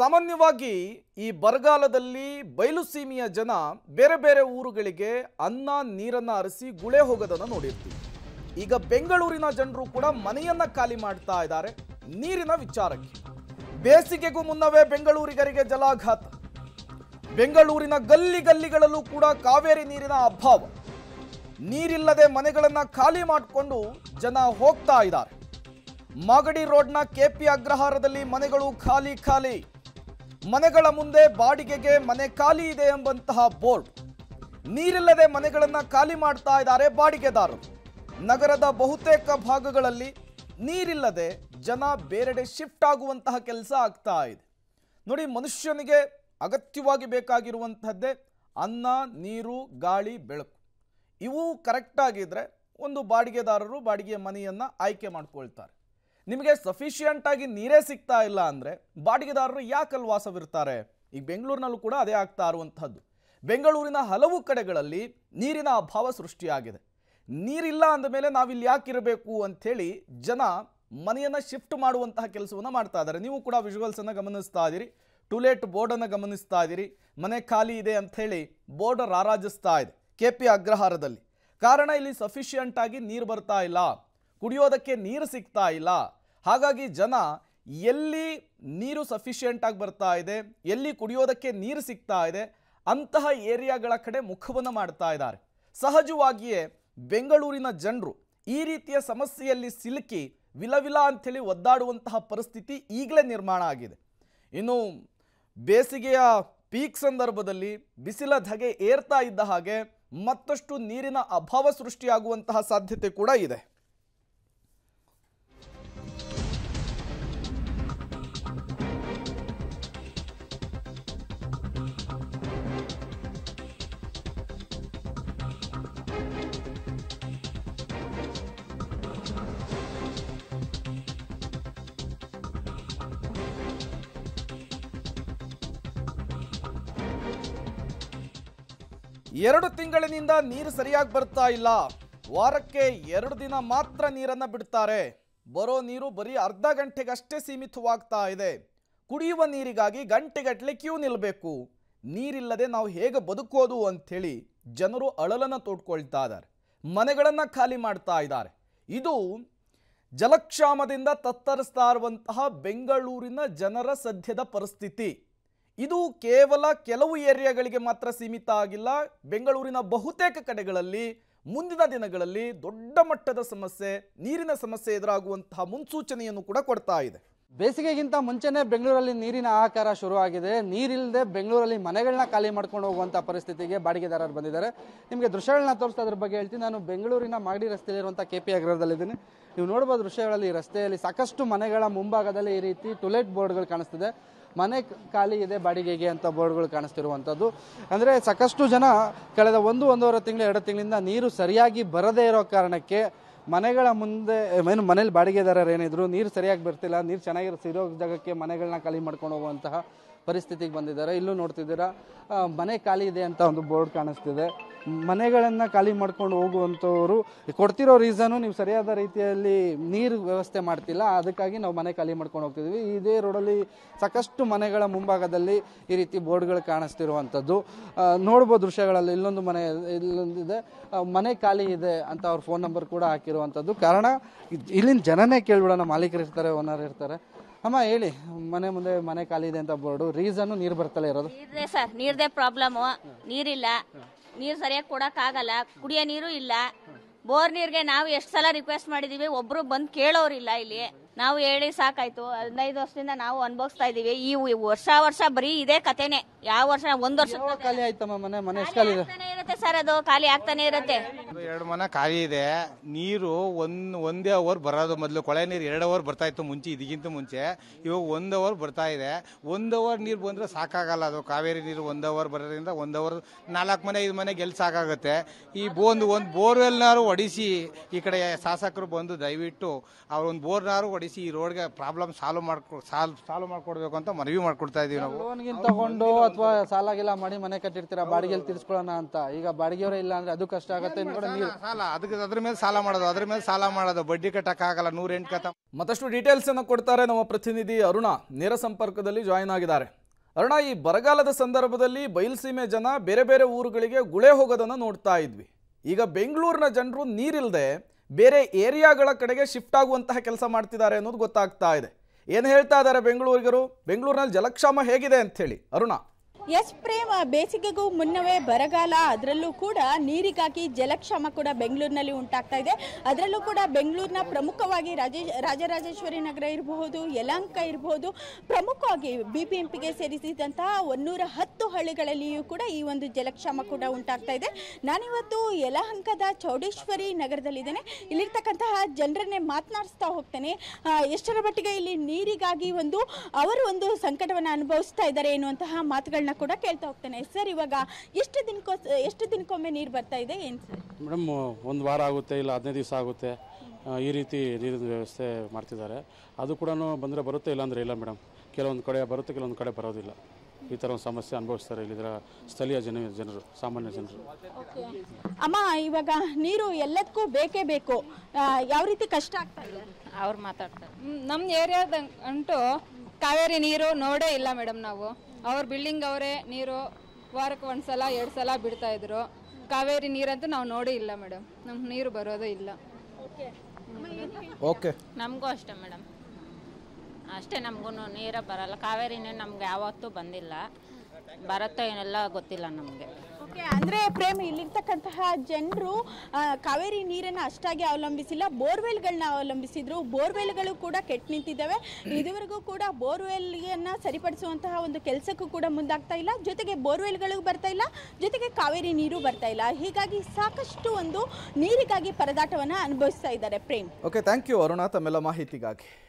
ಸಾಮಾನ್ಯವಾಗಿ ಈ ಬರಗಾಲದಲ್ಲಿ ಬಯಲುಸೀಮೆಯ ಜನ ಬೇರೆ ಬೇರೆ ಊರುಗಳಿಗೆ ಅನ್ನ ನೀರನ್ನು ಅರಿಸಿ ಗುಳೆ ಹೋಗೋದನ್ನು ನೋಡಿರ್ತೀವಿ ಈಗ ಬೆಂಗಳೂರಿನ ಜನರು ಕೂಡ ಮನೆಯನ್ನ ಖಾಲಿ ಮಾಡ್ತಾ ಇದ್ದಾರೆ ನೀರಿನ ವಿಚಾರಕ್ಕೆ ಬೇಸಿಗೆಗೂ ಮುನ್ನವೇ ಬೆಂಗಳೂರಿಗರಿಗೆ ಜಲಾಘಾತ ಬೆಂಗಳೂರಿನ ಗಲ್ಲಿ ಗಲ್ಲಿಗಳಲ್ಲೂ ಕೂಡ ಕಾವೇರಿ ನೀರಿನ ಅಭಾವ ನೀರಿಲ್ಲದೆ ಮನೆಗಳನ್ನು ಖಾಲಿ ಮಾಡಿಕೊಂಡು ಜನ ಹೋಗ್ತಾ ಇದ್ದಾರೆ ಮಾಗಡಿ ರೋಡ್ನ ಕೆಪಿ ಅಗ್ರಹಾರದಲ್ಲಿ ಮನೆಗಳು ಖಾಲಿ ಖಾಲಿ ಮನೆಗಳ ಮುಂದೆ ಬಾಡಿಗೆಗೆ ಮನೆ ಖಾಲಿ ಇದೆ ಎಂಬಂತಹ ಬೋರ್ಡ್ ನೀರಿಲ್ಲದೆ ಮನೆಗಳನ್ನು ಖಾಲಿ ಮಾಡ್ತಾ ಇದ್ದಾರೆ ಬಾಡಿಗೆದಾರರು ನಗರದ ಬಹುತೇಕ ಭಾಗಗಳಲ್ಲಿ ನೀರಿಲ್ಲದೆ ಜನ ಬೇರೆಡೆ ಶಿಫ್ಟ್ ಆಗುವಂತಹ ಕೆಲಸ ಆಗ್ತಾ ಇದೆ ನೋಡಿ ಮನುಷ್ಯನಿಗೆ ಅಗತ್ಯವಾಗಿ ಬೇಕಾಗಿರುವಂಥದ್ದೇ ಅನ್ನ ನೀರು ಗಾಳಿ ಬೆಳಕು ಇವು ಕರೆಕ್ಟಾಗಿದ್ದರೆ ಒಂದು ಬಾಡಿಗೆದಾರರು ಬಾಡಿಗೆ ಮನೆಯನ್ನು ಆಯ್ಕೆ ಮಾಡ್ಕೊಳ್ತಾರೆ ನಿಮಗೆ ಸಫಿಷಿಯಂಟ್ ಆಗಿ ನೀರೇ ಸಿಗ್ತಾ ಇಲ್ಲ ಅಂದರೆ ಬಾಡಿಗೆದಾರರು ಯಾಕೆ ವಾಸವಿರ್ತಾರೆ ಈಗ ಬೆಂಗಳೂರಿನಲ್ಲೂ ಕೂಡ ಅದೇ ಆಗ್ತಾ ಇರುವಂಥದ್ದು ಬೆಂಗಳೂರಿನ ಹಲವು ಕಡೆಗಳಲ್ಲಿ ನೀರಿನ ಅಭಾವ ಸೃಷ್ಟಿಯಾಗಿದೆ ನೀರಿಲ್ಲ ಅಂದ ಮೇಲೆ ನಾವಿಲ್ಲಿ ಯಾಕಿರಬೇಕು ಅಂಥೇಳಿ ಜನ ಮನೆಯನ್ನು ಶಿಫ್ಟ್ ಮಾಡುವಂತಹ ಕೆಲಸವನ್ನು ಮಾಡ್ತಾ ಇದ್ದಾರೆ ನೀವು ಕೂಡ ವಿಜುವಲ್ಸನ್ನು ಗಮನಿಸ್ತಾ ಇದ್ದೀರಿ ಟುಲೇಟ್ ಬೋರ್ಡನ್ನು ಗಮನಿಸ್ತಾ ಇದ್ದೀರಿ ಮನೆ ಖಾಲಿ ಇದೆ ಅಂಥೇಳಿ ಬೋರ್ಡ್ ರಾರಾಜಿಸ್ತಾ ಇದೆ ಕೆ ಪಿ ಅಗ್ರಹಾರದಲ್ಲಿ ಕಾರಣ ಇಲ್ಲಿ ಸಫಿಶಿಯಂಟಾಗಿ ಆಗಿ ನೀರು ಬರ್ತಾ ಇಲ್ಲ ಕುಡಿಯೋದಕ್ಕೆ ನೀರು ಸಿಗ್ತಾ ಇಲ್ಲ ಹಾಗಾಗಿ ಜನ ಎಲ್ಲಿ ನೀರು ಸಫಿಷಿಯೆಂಟಾಗಿ ಬರ್ತಾ ಇದೆ ಎಲ್ಲಿ ಕುಡಿಯೋದಕ್ಕೆ ನೀರು ಸಿಗ್ತಾ ಇದೆ ಅಂತಹ ಏರಿಯಾಗಳ ಕಡೆ ಮುಖವನ್ನು ಮಾಡ್ತಾ ಇದ್ದಾರೆ ಸಹಜವಾಗಿಯೇ ಬೆಂಗಳೂರಿನ ಜನರು ಈ ರೀತಿಯ ಸಮಸ್ಯೆಯಲ್ಲಿ ಸಿಲುಕಿ ವಿಲವಿಲ ಅಂಥೇಳಿ ಒದ್ದಾಡುವಂತಹ ಪರಿಸ್ಥಿತಿ ಈಗಲೇ ನಿರ್ಮಾಣ ಆಗಿದೆ ಇನ್ನು ಬೇಸಿಗೆಯ ಪೀಕ್ ಸಂದರ್ಭದಲ್ಲಿ ಬಿಸಿಲ ಧಗೆ ಏರ್ತಾ ಇದ್ದ ಹಾಗೆ ಮತ್ತಷ್ಟು ನೀರಿನ ಅಭಾವ ಸೃಷ್ಟಿಯಾಗುವಂತಹ ಸಾಧ್ಯತೆ ಕೂಡ ಇದೆ ಎರಡು ತಿಂಗಳಿನಿಂದ ನೀರು ಸರಿಯಾಗಿ ಬರ್ತಾ ಇಲ್ಲ ವಾರಕ್ಕೆ ಎರಡು ದಿನ ಮಾತ್ರ ನೀರನ್ನು ಬಿಡ್ತಾರೆ ಬರೋ ನೀರು ಬರೀ ಅರ್ಧ ಗಂಟೆಗಷ್ಟೇ ಸೀಮಿತವಾಗ್ತಾ ಇದೆ ಕುಡಿಯುವ ನೀರಿಗಾಗಿ ಗಂಟೆಗಟ್ಟಲೆ ಕ್ಯೂ ನಿಲ್ಲಬೇಕು ನೀರಿಲ್ಲದೆ ನಾವು ಹೇಗೆ ಬದುಕೋದು ಅಂಥೇಳಿ ಜನರು ಅಳಲನ್ನು ತೋಡ್ಕೊಳ್ತಾ ಇದ್ದಾರೆ ಮನೆಗಳನ್ನು ಖಾಲಿ ಮಾಡ್ತಾ ಇದ್ದಾರೆ ಇದು ಜಲಕ್ಷಾಮದಿಂದ ತತ್ತರಿಸ್ತಾ ಇರುವಂತಹ ಬೆಂಗಳೂರಿನ ಜನರ ಸದ್ಯದ ಪರಿಸ್ಥಿತಿ ಇದು ಕೇವಲ ಕೆಲವು ಏರಿಯಾಗಳಿಗೆ ಮಾತ್ರ ಸೀಮಿತ ಆಗಿಲ್ಲ ಬೆಂಗಳೂರಿನ ಬಹುತೇಕ ಕಡೆಗಳಲ್ಲಿ ಮುಂದಿನ ದಿನಗಳಲ್ಲಿ ದೊಡ್ಡ ಮಟ್ಟದ ಸಮಸ್ಯೆ ನೀರಿನ ಸಮಸ್ಯೆ ಎದುರಾಗುವಂತಹ ಮುನ್ಸೂಚನೆಯನ್ನು ಕೂಡ ಕೊಡ್ತಾ ಇದೆ ಬೇಸಿಗೆಗಿಂತ ಮುಂಚೆನೇ ಬೆಂಗಳೂರಲ್ಲಿ ನೀರಿನ ಆಕಾರ ಶುರುವಾಗಿದೆ ನೀರಿಲ್ಲದೆ ಬೆಂಗಳೂರಲ್ಲಿ ಮನೆಗಳನ್ನ ಖಾಲಿ ಮಾಡ್ಕೊಂಡು ಹೋಗುವಂತಹ ಪರಿಸ್ಥಿತಿಗೆ ಬಾಡಿಗೆದಾರರು ಬಂದಿದ್ದಾರೆ ನಿಮಗೆ ದೃಶ್ಯಗಳನ್ನ ತೋರಿಸ್ತಾ ಬಗ್ಗೆ ಹೇಳ್ತೀನಿ ನಾನು ಬೆಂಗಳೂರಿನ ಮಾಗಡಿ ರಸ್ತೆಯಲ್ಲಿರುವಂಥ ಕೆ ಪಿ ಆಗ್ರಹದಲ್ಲಿದ್ದೀನಿ ನೀವು ನೋಡಬಹುದು ದೃಶ್ಯಗಳಲ್ಲಿ ರಸ್ತೆಯಲ್ಲಿ ಸಾಕಷ್ಟು ಮನೆಗಳ ಮುಂಭಾಗದಲ್ಲಿ ಈ ರೀತಿ ಟುಲೆಟ್ ಬೋರ್ಡ್ಗಳು ಕಾಣಿಸ್ತಿದೆ ಮನೆ ಖಾಲಿ ಇದೆ ಬಾಡಿಗೆಗೆ ಅಂತ ಬೋರ್ಡ್ಗಳು ಕಾಣಿಸ್ತಿರುವಂಥದ್ದು ಅಂದರೆ ಸಾಕಷ್ಟು ಜನ ಕಳೆದ ಒಂದು ಒಂದೂವರೆ ತಿಂಗಳು ಎರಡು ತಿಂಗಳಿಂದ ನೀರು ಸರಿಯಾಗಿ ಬರದೇ ಇರೋ ಕಾರಣಕ್ಕೆ ಮನೆಗಳ ಮುಂದೆ ಏನು ಮನೇಲಿ ಬಾಡಿಗೆದಾರರು ಏನಿದ್ರು ನೀರು ಸರಿಯಾಗಿ ಬರ್ತಿಲ್ಲ ನೀರು ಚೆನ್ನಾಗಿರೋ ಸಿರೋ ಜಾಗಕ್ಕೆ ಮನೆಗಳನ್ನ ಖಾಲಿ ಮಾಡ್ಕೊಂಡು ಹೋಗುವಂತಹ ಪರಿಸ್ಥಿತಿಗೆ ಬಂದಿದ್ದಾರೆ ಇಲ್ಲೂ ನೋಡ್ತಿದ್ದೀರಾ ಮನೆ ಖಾಲಿ ಇದೆ ಅಂತ ಒಂದು ಬೋರ್ಡ್ ಕಾಣಿಸ್ತಿದೆ ಮನೆಗಳನ್ನು ಖಾಲಿ ಮಾಡ್ಕೊಂಡು ಹೋಗುವಂಥವ್ರು ಕೊಡ್ತಿರೋ ರೀಸನು ನೀವು ಸರಿಯಾದ ರೀತಿಯಲ್ಲಿ ನೀರು ವ್ಯವಸ್ಥೆ ಮಾಡ್ತಿಲ್ಲ ಅದಕ್ಕಾಗಿ ನಾವು ಮನೆ ಖಾಲಿ ಮಾಡ್ಕೊಂಡು ಹೋಗ್ತಿದ್ವಿ ಇದೇ ರೋಡಲ್ಲಿ ಸಾಕಷ್ಟು ಮನೆಗಳ ಮುಂಭಾಗದಲ್ಲಿ ಈ ರೀತಿ ಬೋರ್ಡ್ಗಳು ಕಾಣಿಸ್ತಿರುವಂಥದ್ದು ನೋಡ್ಬೋದು ದೃಶ್ಯಗಳಲ್ಲಿ ಇಲ್ಲೊಂದು ಮನೆ ಇಲ್ಲೊಂದಿದೆ ಮನೆ ಖಾಲಿ ಇದೆ ಅಂತ ಅವ್ರ ಫೋನ್ ನಂಬರ್ ಕೂಡ ಹಾಕಿರುವಂಥದ್ದು ಕಾರಣ ಇಲ್ಲಿನ ಜನನೇ ಕೇಳ್ಬಿಡೋಣ ಮಾಲೀಕರು ಇರ್ತಾರೆ ಓನರ್ ಇರ್ತಾರೆ ಅಮ್ಮ ಹೇಳಿ ಮನೆ ಮುಂದೆ ಮನೆ ಖಾಲಿ ಇದೆ ಅಂತ ಬೋರ್ಡು ರೀಸನ್ ನೀರ್ ಬರ್ತಲೇ ಇರೋದು ನೀರ್ದೇ ಸರ್ ನೀರ್ದೇ ಪ್ರಾಬ್ಲಮ್ ನೀರಿಲ್ಲ ನೀರು ಸರಿಯಾಗಿ ಆಗಲ್ಲ ಕುಡಿಯೋ ನೀರು ಇಲ್ಲ ಬೋರ್ ನೀರಿಗೆ ನಾವು ಎಷ್ಟು ಸಲ ರಿಕ್ವೆಸ್ಟ್ ಮಾಡಿದೀವಿ ಒಬ್ರು ಬಂದು ಕೇಳೋರಿಲ್ಲ ಇಲ್ಲಿ ನಾವು ಹೇಳಿ ಸಾಕಾಯ್ತು ಹದಿನೈದು ವರ್ಷದಿಂದ ನಾವು ಅನುಭವಿಸ್ತಾ ಇದೀವಿ ಈ ವರ್ಷ ವರ್ಷ ಬರೀ ಇದೇ ಕತೆನೆ ಯಾವ ವರ್ಷ ಒಂದ್ ವರ್ಷ ಖಾಲಿ ಆಯ್ತಮ್ಮ ಮನೆ ಮನೆ ಇರುತ್ತೆ ಸರ್ ಅದು ಖಾಲಿ ಆಗ್ತಾನೆ ಇರುತ್ತೆ ಎರಡು ಮನೆ ಖಾಲಿ ಇದೆ ನೀರು ಒಂದ್ ಒಂದೇ ಅವರ್ ಬರೋದು ಮೊದಲು ಕೊಳೆ ನೀರು ಎರಡು ಅವರ್ ಬರ್ತಾ ಇತ್ತು ಮುಂಚೆ ಇದಕ್ಕಿಂತ ಮುಂಚೆ ಇವಾಗ ಒಂದ್ ಅವರ್ ಬರ್ತಾ ಇದೆ ಒಂದ್ ಅವರ್ ನೀರು ಬಂದ್ರೆ ಸಾಕಾಗಲ್ಲ ಅದು ಕಾವೇರಿ ನೀರು ಒಂದ್ ಅವರ್ ಬರೋದ್ರಿಂದ ಒಂದ್ ಅವರ್ ನಾಲ್ಕು ಮನೆ ಐದು ಮನೆ ಗೆಲ್ ಸಾಕಾಗುತ್ತೆ ಈ ಒಂದ್ ಒಂದು ಬೋರ್ವೆಲ್ನಾರು ಹೊಡಿಸಿ ಈ ಕಡೆ ಶಾಸಕರು ಬಂದು ದಯವಿಟ್ಟು ಅವ್ರ ಒಂದು ಬೋರ್ನಾರು ಹೊಡಿಸಿ ಪರಿಸಿ ಈ ರೋಡ್ಗೆ ಪ್ರಾಬ್ಲಮ್ ಸಾಲ್ವ್ ಮಾಡ್ಕೊ ಸಾಲ್ ಸಾಲ್ವ್ ಮಾಡ್ಕೊಡ್ಬೇಕು ಅಂತ ಮನವಿ ಮಾಡ್ಕೊಡ್ತಾ ಇದೀವಿ ನಾವು ಲೋನ್ಗಿಂತ ತಗೊಂಡು ಅಥವಾ ಸಾಲ ಗಿಲ್ಲ ಮಾಡಿ ಮನೆ ಕಟ್ಟಿರ್ತೀರ ಬಾಡಿಗೆಲ್ ತೀರ್ಸ್ಕೊಳ್ಳೋಣ ಅಂತ ಈಗ ಬಾಡಿಗೆಯವರೇ ಇಲ್ಲ ಅಂದ್ರೆ ಅದು ಕಷ್ಟ ಆಗುತ್ತೆ ನೀರು ಸಾಲ ಅದಕ್ಕೆ ಅದ್ರ ಮೇಲೆ ಸಾಲ ಮಾಡೋದು ಅದ್ರ ಮೇಲೆ ಸಾಲ ಮಾಡೋದು ಬಡ್ಡಿ ಆಗಲ್ಲ ನೂರೆಂಟು ಕತ ಮತ್ತಷ್ಟು ಡೀಟೇಲ್ಸ್ ಅನ್ನು ಕೊಡ್ತಾರೆ ನಮ್ಮ ಪ್ರತಿನಿಧಿ ಅರುಣ ನೇರ ಸಂಪರ್ಕದಲ್ಲಿ ಜಾಯಿನ್ ಆಗಿದ್ದಾರೆ ಅರುಣ ಈ ಬರಗಾಲದ ಸಂದರ್ಭದಲ್ಲಿ ಬಯಲುಸೀಮೆ ಜನ ಬೇರೆ ಬೇರೆ ಊರುಗಳಿಗೆ ಗುಳೆ ಹೋಗೋದನ್ನು ನೋಡ್ತಾ ಇದ್ವಿ ಈಗ ಬೆಂಗಳೂರಿನ ಜನರು ನೀರಿಲ್ಲದೆ ಬೇರೆ ಏರಿಯಾಗಳ ಕಡೆಗೆ ಶಿಫ್ಟ್ ಆಗುವಂತಹ ಕೆಲಸ ಮಾಡ್ತಿದ್ದಾರೆ ಅನ್ನೋದು ಗೊತ್ತಾಗ್ತಾ ಇದೆ ಏನು ಹೇಳ್ತಾ ಇದ್ದಾರೆ ಬೆಂಗಳೂರಿಗರು ಬೆಂಗಳೂರಿನಲ್ಲಿ ಜಲಕ್ಷಾಮ ಹೇಗಿದೆ ಅಂಥೇಳಿ ಅರುಣ ಎಸ್ ಪ್ರೇಮ ಬೇಸಿಗೆಗೂ ಮುನ್ನವೇ ಬರಗಾಲ ಅದರಲ್ಲೂ ಕೂಡ ನೀರಿಗಾಗಿ ಜಲಕ್ಷಾಮ ಕೂಡ ಬೆಂಗಳೂರಿನಲ್ಲಿ ಉಂಟಾಗ್ತಾ ಇದೆ ಅದರಲ್ಲೂ ಕೂಡ ಬೆಂಗಳೂರಿನ ಪ್ರಮುಖವಾಗಿ ರಾಜರಾಜೇಶ್ವರಿ ನಗರ ಇರಬಹುದು ಯಲಂಕ ಇರಬಹುದು ಪ್ರಮುಖವಾಗಿ ಬಿ ಬಿ ಎಂ ಪಿಗೆ ಸೇರಿಸಿದಂತಹ ಒನ್ನೂರ ಹತ್ತು ಹಳ್ಳಿಗಳಲ್ಲಿಯೂ ಕೂಡ ಈ ಒಂದು ಜಲಕ್ಷಾಮ ಕೂಡ ಉಂಟಾಗ್ತಾ ಇದೆ ನಾನಿವತ್ತು ಯಲಹಂಕದ ಚೌಡೇಶ್ವರಿ ನಗರದಲ್ಲಿದ್ದೇನೆ ಇಲ್ಲಿರ್ತಕ್ಕಂತಹ ಜನರನ್ನೇ ಮಾತನಾಡಿಸ್ತಾ ಹೋಗ್ತೇನೆ ಎಷ್ಟರ ಮಟ್ಟಿಗೆ ಇಲ್ಲಿ ನೀರಿಗಾಗಿ ಒಂದು ಅವರು ಒಂದು ಸಂಕಟವನ್ನು ಅನುಭವಿಸ್ತಾ ಇದ್ದಾರೆ ಎನ್ನುವಂತಹ ಮಾತುಗಳನ್ನ ಕೂಡ ಕೇಳ್ತಾ ಹೋಗ್ತೇನೆ ಸರ್ ಇವಾಗ ಎಷ್ಟು ದಿನಕ್ಕೋ ಎಷ್ಟು ದಿನಕ್ಕೊಮ್ಮೆ ನೀರು ಬರ್ತಾ ಇದೆ ಏನು ಸರ್ ಮೇಡಮ್ ಒಂದು ವಾರ ಆಗುತ್ತೆ ಇಲ್ಲ ಹದಿನೈದು ದಿವಸ ಆಗುತ್ತೆ ಈ ರೀತಿ ನೀರಿನ ವ್ಯವಸ್ಥೆ ಮಾಡ್ತಿದ್ದಾರೆ ಅದು ಕೂಡ ಬಂದರೆ ಬರುತ್ತೆ ಇಲ್ಲಾಂದರೆ ಇಲ್ಲ ಮೇಡಮ್ ಕೆಲವೊಂದು ಕಡೆ ಬರುತ್ತೆ ಕೆಲವೊಂದು ಕಡೆ ಬರೋದಿಲ್ಲ ಈ ಥರ ಒಂದು ಸಮಸ್ಯೆ ಅನುಭವಿಸ್ತಾರೆ ಇಲ್ಲಿದ್ರ ಸ್ಥಳೀಯ ಜನ ಜನರು ಸಾಮಾನ್ಯ ಜನರು ಅಮ್ಮ ಇವಾಗ ನೀರು ಎಲ್ಲದಕ್ಕೂ ಬೇಕೇ ಬೇಕು ಯಾವ ರೀತಿ ಕಷ್ಟ ಆಗ್ತಾ ಇದೆ ಅವ್ರು ಮಾತಾಡ್ತಾರೆ ನಮ್ಮ ಏರಿಯಾದ ಅಂಟು ಕಾವೇರಿ ನೀರು ನೋಡೇ ಇಲ್ಲ ಮೇಡಮ್ ನಾವು ಅವ್ರ ಬಿಲ್ಡಿಂಗ್ ಅವರೇ ನೀರು ವಾರಕ್ಕೆ ಒಂದು ಸಲ ಎರಡು ಸಲ ಬಿಡ್ತಾ ಇದ್ರು ಕಾವೇರಿ ನೀರಂತೂ ನಾವು ನೋಡಿ ಇಲ್ಲ ಮೇಡಮ್ ನಮ್ಗೆ ನೀರು ಬರೋದೇ ಇಲ್ಲ ಓಕೆ ನಮಗೂ ಅಷ್ಟೇ ಮೇಡಮ್ ಅಷ್ಟೇ ನಮಗೂ ನೀರೇ ಬರಲ್ಲ ಕಾವೇರಿ ನೀರು ನಮ್ಗೆ ಯಾವತ್ತೂ ಬಂದಿಲ್ಲ ಬರುತ್ತೋ ಏನೆಲ್ಲ ಗೊತ್ತಿಲ್ಲ ನಮಗೆ ಓಕೆ ಪ್ರೇಮ್ ಇಲ್ಲಿರ್ತಕ್ಕಂತಹ ಜನರು ಕಾವೇರಿ ನೀರನ್ನ ಅಷ್ಟಾಗಿ ಅವಲಂಬಿಸಿಲ್ಲ ಬೋರ್ವೆಲ್ ಗಳನ್ನ ಅವಲಂಬಿಸಿದ್ರು ಬೋರ್ವೆಲ್ ಗಳು ಕೂಡ ಕೆಟ್ಟು ನಿಂತಿದ್ದಾವೆ ಇದುವರೆಗೂ ಕೂಡ ಬೋರ್ವೆಲ್ ಅನ್ನ ಸರಿಪಡಿಸುವಂತಹ ಒಂದು ಕೆಲಸಕ್ಕೂ ಕೂಡ ಮುಂದಾಗ್ತಾ ಇಲ್ಲ ಜೊತೆಗೆ ಬೋರ್ವೆಲ್ ಗಳು ಬರ್ತಾ ಇಲ್ಲ ಜೊತೆಗೆ ಕಾವೇರಿ ನೀರು ಬರ್ತಾ ಇಲ್ಲ ಹೀಗಾಗಿ ಸಾಕಷ್ಟು ಒಂದು ನೀರಿಗಾಗಿ ಪರದಾಟವನ್ನ ಅನುಭವಿಸ್ತಾ ಇದ್ದಾರೆ Prem okay thank you Aruna ತಮ್ಮೆಲ್ಲ ಮಾಹಿತಿಗಾಗಿ